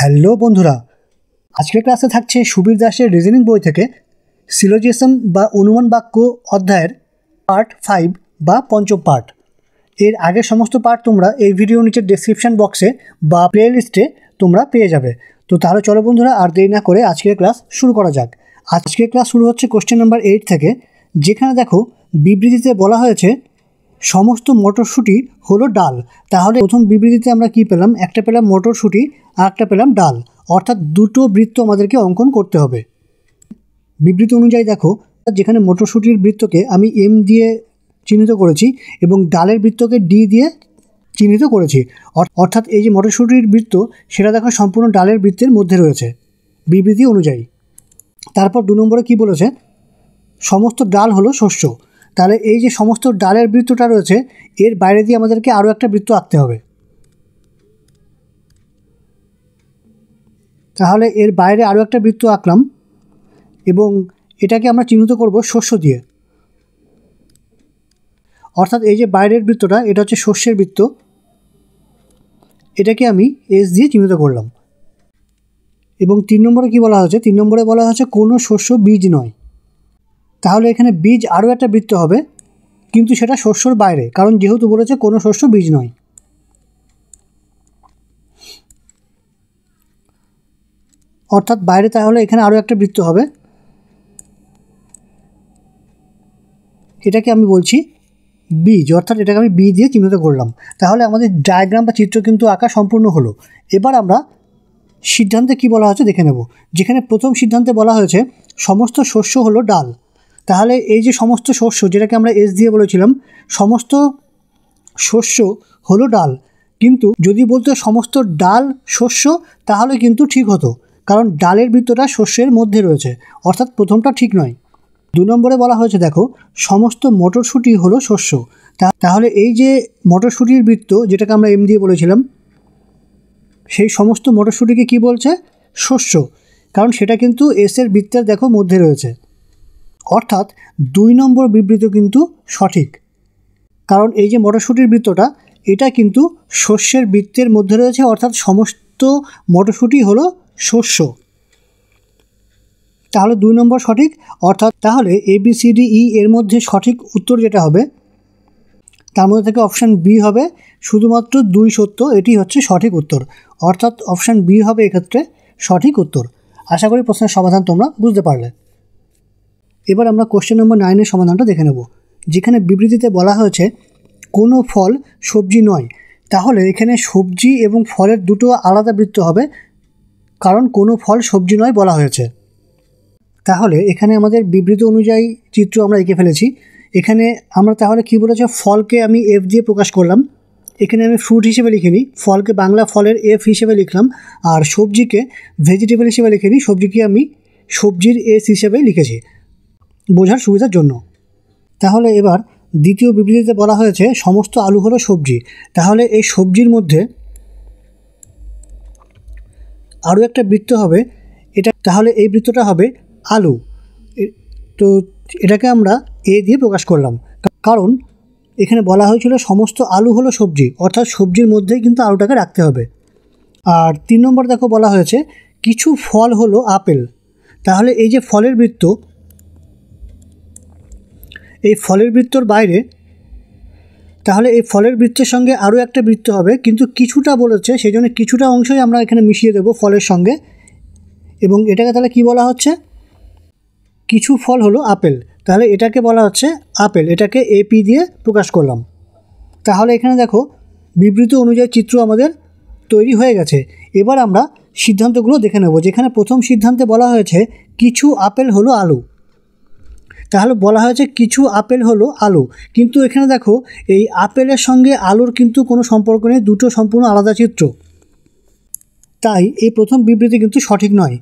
hello বন্ধুরা আজকের ক্লাসে থাকছে সুবীর দাসের রিজনিং বই থেকে সিলোজিজম বা অনুমান বাক্য অধ্যায়ের পার্ট ফাইভ বা পঞ্চম পার্ট এর আগের সমস্ত পার্ট তোমরা এই ভিডিও নিচের ডিসক্রিপশান বক্সে বা প্লে লিস্টে তোমরা পেয়ে যাবে তো তাহলে চলো বন্ধুরা আর দেরি না করে আজকের ক্লাস শুরু করা যাক আজকের ক্লাস শুরু হচ্ছে কোশ্চেন নাম্বার এইট থেকে যেখানে দেখো বিবৃতিতে বলা হয়েছে সমস্ত মটরশুঁটি হলো ডাল তাহলে প্রথম বিবৃতিতে আমরা কি পেলাম একটা পেলাম মটরশুঁটি আর একটা পেলাম ডাল অর্থাৎ দুটো বৃত্ত আমাদেরকে অঙ্কন করতে হবে বিবৃতি অনুযায়ী দেখো যেখানে মটরশুঁটির বৃত্তকে আমি এম দিয়ে চিহ্নিত করেছি এবং ডালের বৃত্তকে ডি দিয়ে চিহ্নিত করেছি অর্থাৎ এই যে মটরশুঁটির বৃত্ত সেটা দেখো সম্পূর্ণ ডালের বৃত্তের মধ্যে রয়েছে বিবৃতি অনুযায়ী তারপর দু নম্বরে কি বলেছে সমস্ত ডাল হলো শস্য তাহলে এই যে সমস্ত ডালের বৃত্তটা রয়েছে এর বাইরে দিয়ে আমাদেরকে আরও একটা বৃত্ত আঁকতে হবে তাহলে এর বাইরে আরও একটা বৃত্ত আঁকলাম এবং এটাকে আমরা চিহ্নিত করব শস্য দিয়ে অর্থাৎ এই যে বাইরের বৃত্তটা এটা হচ্ছে শস্যের বৃত্ত এটাকে আমি এস দিয়ে চিহ্নিত করলাম এবং তিন নম্বরে কি বলা হয়েছে তিন নম্বরে বলা হয়েছে কোনো শস্য বীজ নয় তাহলে এখানে বীজ আরও একটা বৃত্ত হবে কিন্তু সেটা শস্যর বাইরে কারণ যেহেতু বলেছে কোনো শস্য বীজ নয় অর্থাৎ বাইরে তাহলে এখানে আরও একটা বৃত্ত হবে এটাকে আমি বলছি বীজ অর্থাৎ এটাকে আমি বি দিয়ে চিহ্নিত করলাম তাহলে আমাদের ডায়াগ্রাম বা চিত্র কিন্তু আঁকা সম্পূর্ণ হলো এবার আমরা সিদ্ধান্তে কি বলা হয়েছে দেখে নেব যেখানে প্রথম সিদ্ধান্তে বলা হয়েছে সমস্ত শস্য হলো ডাল তাহলে এই যে সমস্ত শস্য যেটাকে আমরা এস দিয়ে বলেছিলাম সমস্ত শস্য হলো ডাল কিন্তু যদি বলতে সমস্ত ডাল শস্য তাহলে কিন্তু ঠিক হতো কারণ ডালের বৃত্তটা শস্যের মধ্যে রয়েছে অর্থাৎ প্রথমটা ঠিক নয় দু নম্বরে বলা হয়েছে দেখো সমস্ত মটরশুঁটি হলো শস্য তাহলে এই যে মটরশুঁটির বৃত্ত যেটাকে আমরা এম দিয়ে বলেছিলাম সেই সমস্ত মটরশুঁটিকে কি বলছে শস্য কারণ সেটা কিন্তু এসের বৃত্তের দেখো মধ্যে রয়েছে অর্থাৎ দুই নম্বর বিবৃত কিন্তু সঠিক কারণ এই যে মটরশুঁটির বৃত্তটা এটা কিন্তু শস্যের বৃত্তের মধ্যে রয়েছে অর্থাৎ সমস্ত মটরশুঁটি হলো শস্য তাহলে দুই নম্বর সঠিক অর্থাৎ তাহলে A B C D E এর মধ্যে সঠিক উত্তর যেটা হবে তার মধ্যে থেকে অপশান বি হবে শুধুমাত্র দুই সত্য এটি হচ্ছে সঠিক উত্তর অর্থাৎ অপশান বি হবে এক্ষেত্রে সঠিক উত্তর আশা করি প্রশ্নের সমাধান তোমরা বুঝতে পারলে এবার আমরা কোশ্চেন নম্বর নাইনের সমাধানটা দেখে নেব যেখানে বিবৃতিতে বলা হয়েছে কোনো ফল সবজি নয় তাহলে এখানে সবজি এবং ফলের দুটো আলাদা বৃত্ত হবে কারণ কোনো ফল সবজি নয় বলা হয়েছে তাহলে এখানে আমাদের বিবৃতি অনুযায়ী চিত্র আমরা এঁকে ফেলেছি এখানে আমরা তাহলে কি বলেছে ফলকে আমি এফ দিয়ে প্রকাশ করলাম এখানে আমি ফ্রুট হিসেবে লিখিনি ফলকে বাংলা ফলের এফ হিসেবে লিখলাম আর সবজিকে ভেজিটেবল হিসেবে লিখিনি সবজিকে আমি সবজির এস হিসেবে লিখেছি বোঝার সুবিধার জন্য তাহলে এবার দ্বিতীয় বিবৃতিতে বলা হয়েছে সমস্ত আলু হলো সবজি তাহলে এই সবজির মধ্যে আরও একটা বৃত্ত হবে এটা তাহলে এই বৃত্তটা হবে আলু তো এটাকে আমরা এ দিয়ে প্রকাশ করলাম কারণ এখানে বলা হয়েছিল সমস্ত আলু হলো সবজি অর্থাৎ সবজির মধ্যেই কিন্তু আলুটাকে রাখতে হবে আর তিন নম্বর দেখো বলা হয়েছে কিছু ফল হলো আপেল তাহলে এই যে ফলের বৃত্ত এই ফলের বৃত্তর বাইরে তাহলে এই ফলের বৃত্তের সঙ্গে আরও একটা বৃত্ত হবে কিন্তু কিছুটা বলেছে সেই জন্য কিছুটা অংশই আমরা এখানে মিশিয়ে দেব ফলের সঙ্গে এবং এটাকে তাহলে কি বলা হচ্ছে কিছু ফল হলো আপেল তাহলে এটাকে বলা হচ্ছে আপেল এটাকে এপি দিয়ে প্রকাশ করলাম তাহলে এখানে দেখো বিবৃতি অনুযায়ী চিত্র আমাদের তৈরি হয়ে গেছে এবার আমরা সিদ্ধান্তগুলো দেখে নেব যেখানে প্রথম সিদ্ধান্তে বলা হয়েছে কিছু আপেল হলো আলু তাহলে বলা হয়েছে কিছু আপেল হলো আলু কিন্তু এখানে দেখো এই আপেলের সঙ্গে আলুর কিন্তু কোনো সম্পর্ক নেই দুটো সম্পূর্ণ আলাদা চিত্র তাই এই প্রথম বিবৃতি কিন্তু সঠিক নয়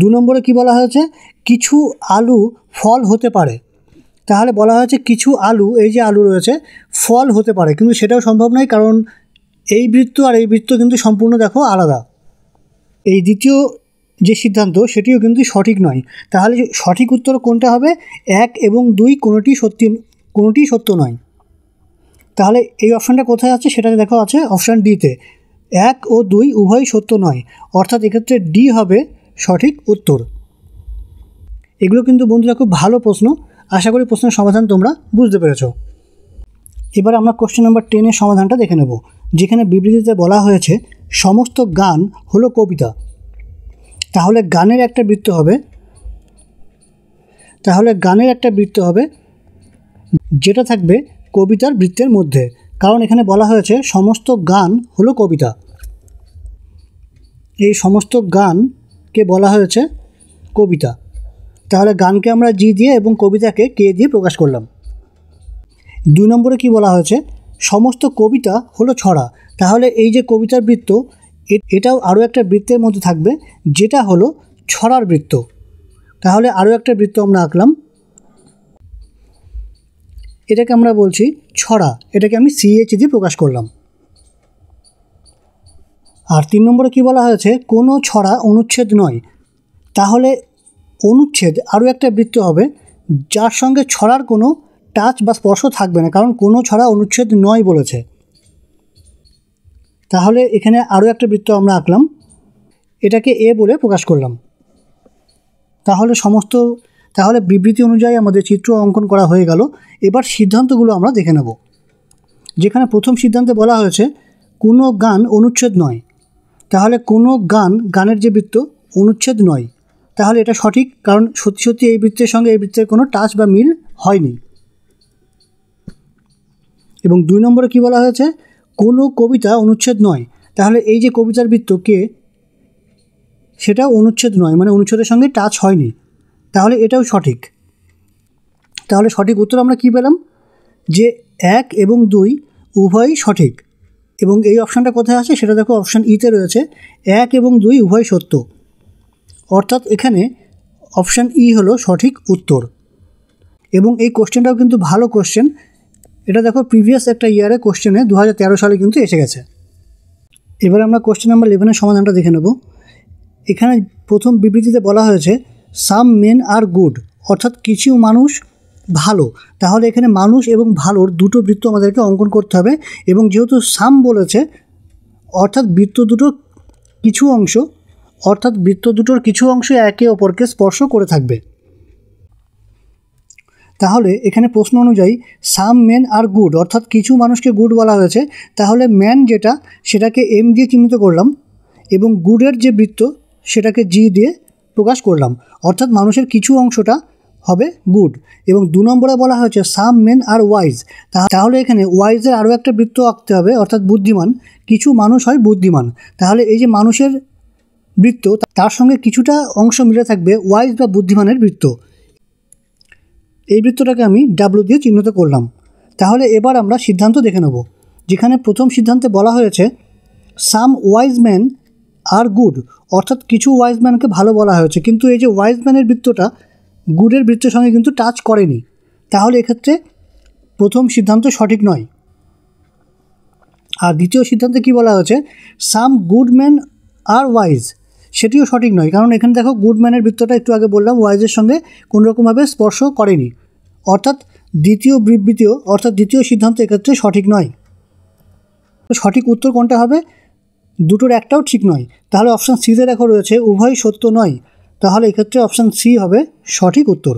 দু নম্বরে কি বলা হয়েছে কিছু আলু ফল হতে পারে তাহলে বলা হয়েছে কিছু আলু এই যে আলু রয়েছে ফল হতে পারে কিন্তু সেটাও সম্ভব নয় কারণ এই বৃত্ত আর এই বৃত্ত কিন্তু সম্পূর্ণ দেখো আলাদা এই দ্বিতীয় যে সিদ্ধান্ত সেটিও কিন্তু সঠিক নয় তাহলে সঠিক উত্তর কোনটা হবে এক এবং দুই কোনোটি সত্যি কোনোটি সত্য নয় তাহলে এই অপশানটা কোথায় আছে সেটা দেখো আছে অপশান ডিতে এক ও দুই উভয় সত্য নয় অর্থাৎ এক্ষেত্রে ডি হবে সঠিক উত্তর এগুলো কিন্তু বন্ধুরা খুব ভালো প্রশ্ন আশা করি প্রশ্নের সমাধান তোমরা বুঝতে পেরেছ এবার আমরা কোশ্চেন নাম্বার টেনের সমাধানটা দেখে নেব যেখানে বিবৃতিতে বলা হয়েছে সমস্ত গান হলো কবিতা তাহলে গানের একটা বৃত্ত হবে তাহলে গানের একটা বৃত্ত হবে যেটা থাকবে কবিতার বৃত্তের মধ্যে কারণ এখানে বলা হয়েছে সমস্ত গান হলো কবিতা এই সমস্ত গানকে বলা হয়েছে কবিতা তাহলে গানকে আমরা জি দিয়ে এবং কবিতাকে কে দিয়ে প্রকাশ করলাম দুই নম্বরে কি বলা হয়েছে সমস্ত কবিতা হলো ছড়া তাহলে এই যে কবিতার বৃত্ত এটাও আরও একটা বৃত্তের মধ্যে থাকবে যেটা হলো ছড়ার বৃত্ত তাহলে আরও একটা বৃত্ত আমরা আঁকলাম এটাকে আমরা বলছি ছড়া এটাকে আমি সিএইচ দিয়ে প্রকাশ করলাম আর তিন নম্বরে কি বলা হয়েছে কোনো ছড়া অনুচ্ছেদ নয় তাহলে অনুচ্ছেদ আরও একটা বৃত্ত হবে যার সঙ্গে ছড়ার কোনো টাচ বা স্পর্শ থাকবে না কারণ কোনো ছড়া অনুচ্ছেদ নয় বলেছে তাহলে এখানে আরও একটা বৃত্ত আমরা আঁকলাম এটাকে এ বলে প্রকাশ করলাম তাহলে সমস্ত তাহলে বিবৃতি অনুযায়ী আমাদের চিত্র অঙ্কন করা হয়ে গেল এবার সিদ্ধান্তগুলো আমরা দেখে নেব যেখানে প্রথম সিদ্ধান্তে বলা হয়েছে কোনো গান অনুচ্ছেদ নয় তাহলে কোনো গান গানের যে বৃত্ত অনুচ্ছেদ নয় তাহলে এটা সঠিক কারণ সত্যি সত্যি এই বৃত্তের সঙ্গে এই বৃত্তের কোনো টাচ বা মিল হয়নি এবং দুই নম্বরে কি বলা হয়েছে কোনো কবিতা অনুচ্ছেদ নয় তাহলে এই যে কবিতার বৃত্ত কে সেটা অনুচ্ছেদ নয় মানে অনুচ্ছেদের সঙ্গে টাচ হয়নি তাহলে এটাও সঠিক তাহলে সঠিক উত্তর আমরা কি পেলাম যে এক এবং দুই উভয়ই সঠিক এবং এই অপশানটা কোথায় আছে সেটা দেখো অপশান ইতে e রয়েছে এক এবং দুই উভয় সত্য অর্থাৎ এখানে অপশান ই e হলো সঠিক উত্তর এবং এই কোশ্চেনটাও কিন্তু ভালো কোশ্চেন এটা দেখো প্রিভিয়াস একটা ইয়ারে কোশ্চেনে দু সালে কিন্তু এসে গেছে এবার আমরা কোশ্চেন নাম্বার ইলেভেনের সমাধানটা দেখে নেব এখানে প্রথম বিবৃতিতে বলা হয়েছে সাম মেন আর গুড অর্থাৎ কিছু মানুষ ভালো তাহলে এখানে মানুষ এবং ভালোর দুটো বৃত্ত আমাদেরকে অঙ্কন করতে হবে এবং যেহেতু সাম বলেছে অর্থাৎ বৃত্ত দুটো কিছু অংশ অর্থাৎ বৃত্ত দুটোর কিছু অংশ একে অপরকে স্পর্শ করে থাকবে তাহলে এখানে প্রশ্ন অনুযায়ী সাম মেন আর গুড অর্থাৎ কিছু মানুষকে গুড বলা হয়েছে তাহলে ম্যান যেটা সেটাকে এম দিয়ে চিহ্নিত করলাম এবং গুডের যে বৃত্ত সেটাকে জি দিয়ে প্রকাশ করলাম অর্থাৎ মানুষের কিছু অংশটা হবে গুড এবং দু নম্বরে বলা হয়েছে সাম মেন আর ওয়াইজ তাহলে এখানে ওয়াইজের আরও একটা বৃত্ত আঁকতে হবে অর্থাৎ বুদ্ধিমান কিছু মানুষ হয় বুদ্ধিমান তাহলে এই যে মানুষের বৃত্ত তার সঙ্গে কিছুটা অংশ মিলে থাকবে ওয়াইজ বা বুদ্ধিমানের বৃত্ত এই বৃত্তটাকে আমি ডাব্লু দিয়ে চিহ্নিত করলাম তাহলে এবার আমরা সিদ্ধান্ত দেখে নেব যেখানে প্রথম সিদ্ধান্তে বলা হয়েছে some wise man are good অর্থাৎ কিছু ওয়াইজ ম্যানকে ভালো বলা হয়েছে কিন্তু এই যে ওয়াইজ ম্যানের বৃত্তটা গুডের বৃত্তের সঙ্গে কিন্তু টাচ করেনি তাহলে এক্ষেত্রে প্রথম সিদ্ধান্ত সঠিক নয় আর দ্বিতীয় সিদ্ধান্তে কি বলা হয়েছে some good man are wise সেটিও সঠিক নয় কারণ এখানে দেখো গুড ম্যানের বৃত্তটা একটু আগে বললাম ওয়াইজের সঙ্গে কোনোরকমভাবে স্পর্শ করেনি অর্থাৎ দ্বিতীয় বিবৃতিও অর্থাৎ দ্বিতীয় সিদ্ধান্ত এক্ষেত্রে সঠিক নয় সঠিক উত্তর কোনটা হবে দুটোর একটাও ঠিক নয় তাহলে অপশান সিতে দেখো রয়েছে উভয় সত্য নয় তাহলে এক্ষেত্রে অপশান সি হবে সঠিক উত্তর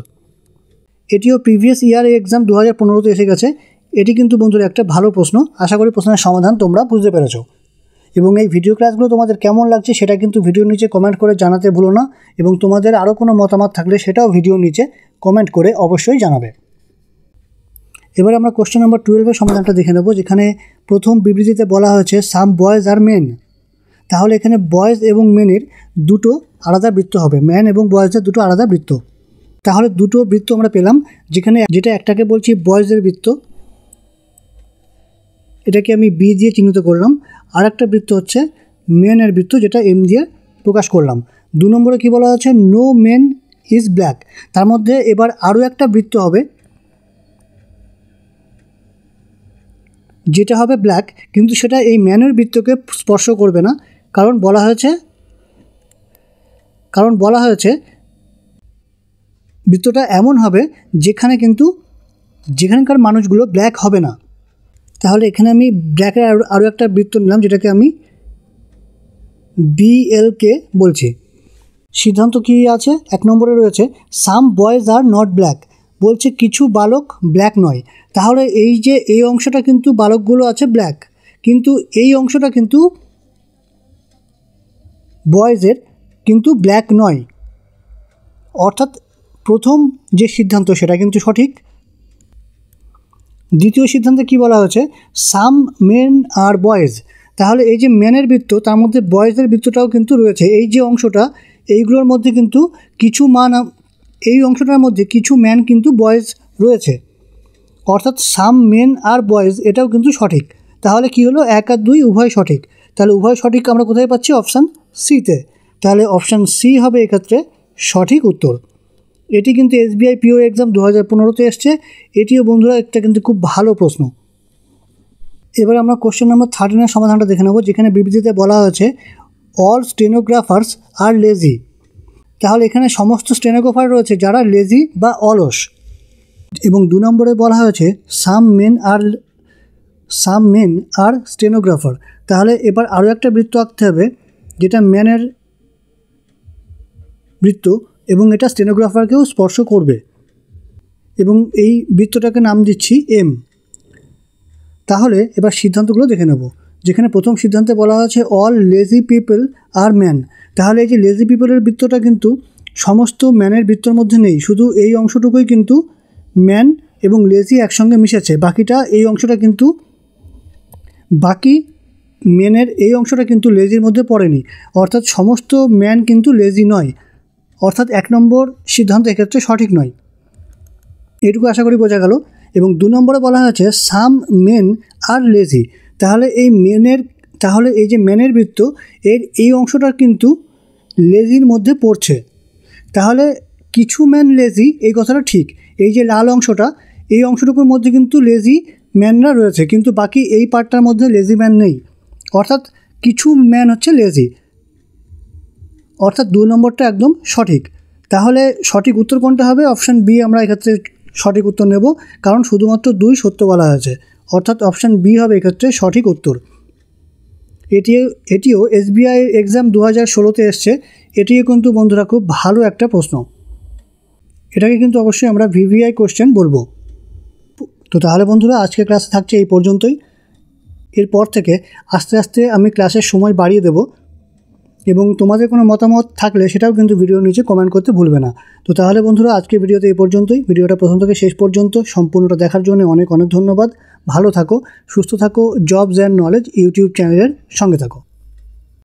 এটিও প্রিভিয়াস ইয়ার এক্সাম দু হাজার পনেরোতে এসে গেছে এটি কিন্তু বন্ধুরা একটা ভালো প্রশ্ন আশা করি প্রশ্নের সমাধান তোমরা বুঝতে পেরেছো এবং এই ভিডিও ক্লাসগুলো তোমাদের কেমন লাগছে সেটা কিন্তু ভিডিও নিচে কমেন্ট করে জানাতে ভুলো না এবং তোমাদের আরও কোনো মতামত থাকলে সেটাও ভিডিও নিচে কমেন্ট করে অবশ্যই জানাবে এবার আমরা কোশ্চেন নাম্বার টুয়েলভের সমাধানটা দেখে নেব যেখানে প্রথম বিবৃতিতে বলা হয়েছে সাম বয়েজ আর মেন তাহলে এখানে বয়েজ এবং মেনের দুটো আলাদা বৃত্ত হবে ম্যান এবং বয়েজের দুটো আলাদা বৃত্ত তাহলে দুটো বৃত্ত আমরা পেলাম যেখানে যেটা একটাকে বলছি বয়েজের বৃত্ত এটাকে আমি বি দিয়ে চিহ্নিত করলাম আর একটা বৃত্ত হচ্ছে মেনের বৃত্ত যেটা এম দিয়ে প্রকাশ করলাম দু নম্বরে কী বলা আছে নো মেন ইজ ব্ল্যাক তার মধ্যে এবার আরও একটা বৃত্ত হবে যেটা হবে ব্ল্যাক কিন্তু সেটা এই ম্যানের বৃত্তকে স্পর্শ করবে না কারণ বলা হয়েছে কারণ বলা হয়েছে বৃত্তটা এমন হবে যেখানে কিন্তু যেখানকার মানুষগুলো ব্ল্যাক হবে না তাহলে এখানে আমি ব্র্যাকের আরও একটা বৃত্ত নিলাম যেটাকে আমি বিএলকে বলছি সিদ্ধান্ত কী আছে এক নম্বরে রয়েছে some boys are not black বলছে কিছু বালক ব্ল্যাক নয় তাহলে এই যে এই অংশটা কিন্তু বালকগুলো আছে ব্ল্যাক কিন্তু এই অংশটা কিন্তু বয়েজের কিন্তু ব্ল্যাক নয় অর্থাৎ প্রথম যে সিদ্ধান্ত সেটা কিন্তু সঠিক দ্বিতীয় সিদ্ধান্তে কি বলা হয়েছে সাম মেন আর বয়েজ তাহলে এই যে মেনের বৃত্ত তার মধ্যে বয়েজের বৃত্তটাও কিন্তু রয়েছে এই যে অংশটা এইগুলোর মধ্যে কিন্তু কিছু মান এই অংশটার মধ্যে কিছু ম্যান কিন্তু বয়েজ রয়েছে অর্থাৎ সাম মেন আর বয়েজ এটাও কিন্তু সঠিক তাহলে কি হলো এক আর দুই উভয় সঠিক তাহলে উভয় সঠিক আমরা কোথায় পাচ্ছি অপশান সিতে তাহলে অপশান সি হবে এক্ষেত্রে সঠিক উত্তর এটি কিন্তু এসবিআই পিও এক্সাম দু হাজার পনেরোতে এসছে এটিও বন্ধুরা একটা কিন্তু খুব ভালো প্রশ্ন এবার আমরা কোশ্চেন নাম্বার থার্টিনের সমাধানটা দেখে নেব যেখানে বিবৃতিতে বলা হয়েছে অল স্টেনোগ্রাফার্স আর লেজি তাহলে এখানে সমস্ত স্টেনোগ্রাফার রয়েছে যারা লেজি বা অলস এবং দু নম্বরে বলা হয়েছে some men are some men are stenographer তাহলে এবার আরও একটা বৃত্ত আঁকতে হবে যেটা ম্যানের বৃত্ত এবং এটা স্টেনোগ্রাফারকেও স্পর্শ করবে এবং এই বৃত্তটাকে নাম দিচ্ছি এম তাহলে এবার সিদ্ধান্তগুলো দেখে নেব যেখানে প্রথম সিদ্ধান্তে বলা হয়েছে all lazy people are man তাহলে এই যে লেজি পিপলের বৃত্তটা কিন্তু সমস্ত ম্যানের বৃত্তর মধ্যে নেই শুধু এই অংশটুকুই কিন্তু ম্যান এবং লেজি একসঙ্গে মিশেছে বাকিটা এই অংশটা কিন্তু বাকি ম্যানের এই অংশটা কিন্তু লেজির মধ্যে পড়েনি অর্থাৎ সমস্ত ম্যান কিন্তু লেজি নয় অর্থাৎ এক নম্বর সিদ্ধান্ত এক্ষেত্রে সঠিক নয় এটুকু আশা করি বোঝা গেল এবং দু নম্বরে বলা হয়েছে সাম মেন আর লেজি তাহলে এই মেনের তাহলে এই যে মেনের বৃত্ত এর এই অংশটা কিন্তু লেজির মধ্যে পড়ছে তাহলে কিছু ম্যান লেজি এই কথাটা ঠিক এই যে লাল অংশটা এই অংশটুকুর মধ্যে কিন্তু লেজি ম্যানরা রয়েছে কিন্তু বাকি এই পার্টটার মধ্যে লেজি ম্যান নেই অর্থাৎ কিছু ম্যান হচ্ছে লেজি অর্থাৎ দুই নম্বরটা একদম সঠিক তাহলে সঠিক উত্তর কোনটা হবে অপশান বি আমরা এক্ষেত্রে সঠিক উত্তর নেব কারণ শুধুমাত্র দুই সত্য বলা হয়েছে অর্থাৎ অপশান বি হবে এক্ষেত্রে সঠিক উত্তর এটি এটিও এসবিআই এক্সাম দু হাজার ষোলোতে এসছে এটিও কিন্তু বন্ধুরা খুব ভালো একটা প্রশ্ন এটাকে কিন্তু অবশ্যই আমরা ভিভিআই কোশ্চেন বলবো তো তাহলে বন্ধুরা আজকে ক্লাস থাকছে এই পর্যন্তই এরপর থেকে আস্তে আস্তে আমি ক্লাসের সময় বাড়িয়ে দেবো এবং তোমাদের কোনো মতামত থাকলে সেটাও কিন্তু ভিডিওর নিচে কমেন্ট করতে ভুলবে না তো তাহলে বন্ধুরা আজকে ভিডিওতে এই পর্যন্তই ভিডিওটা প্রথম থেকে শেষ পর্যন্ত সম্পূর্ণটা দেখার জন্য অনেক অনেক ধন্যবাদ ভালো থাকো সুস্থ থাকো জবস অ্যান্ড নলেজ ইউটিউব চ্যানেলের সঙ্গে থাকো